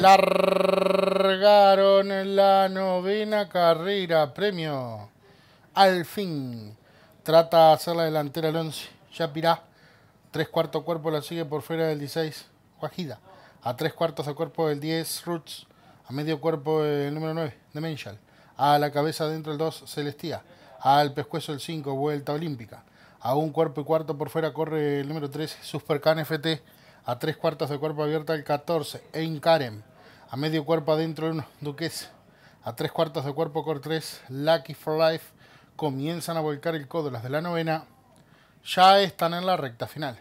largaron en la novena carrera. Premio. Al fin. Trata de hacer la delantera el 11. Yapirá. Tres cuartos cuerpo la sigue por fuera del 16. Guajida. A tres cuartos de cuerpo del 10. Roots. A medio cuerpo el número 9. Demenshal. A la cabeza dentro el 2. Celestía. Al pescuezo el 5. Vuelta olímpica. A un cuerpo y cuarto por fuera corre el número 3. Supercan FT. A tres cuartos de cuerpo abierta el 14. Ein a medio cuerpo adentro de unos Duques, a tres cuartos de cuerpo Cor 3, Lucky for Life, comienzan a volcar el codo las de la novena, ya están en la recta final.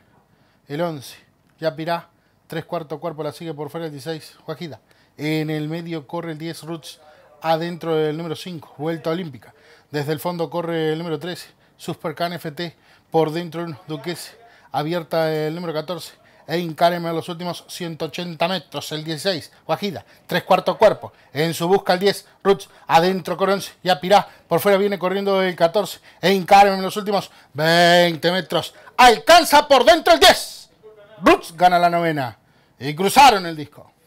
El 11, ya pirá, tres cuartos cuerpo la sigue por fuera el 16, juajita en el medio corre el 10, Roots, adentro del número 5, Vuelta Olímpica, desde el fondo corre el número 13, Supercan FT, por dentro de unos Duques, abierta el número 14, e Incareme en los últimos 180 metros. El 16, Guajida, tres cuartos cuerpo. En su busca el 10, Roots, adentro Corons y Apirá. Por fuera viene corriendo el 14 e Incareme en los últimos 20 metros. Alcanza por dentro el 10. Roots gana la novena. Y cruzaron el disco.